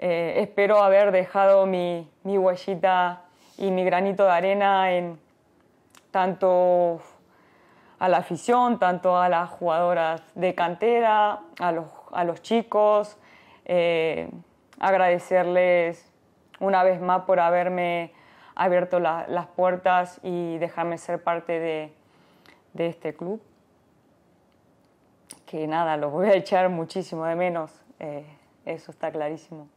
Eh, espero haber dejado mi, mi, huellita y mi granito de arena en tanto a la afición, tanto a las jugadoras de cantera, a los, a los chicos. Eh, agradecerles una vez más por haberme abierto las puertas y dejarme ser parte de, de este club. Que nada, los voy a echar muchísimo de menos, eh, eso está clarísimo.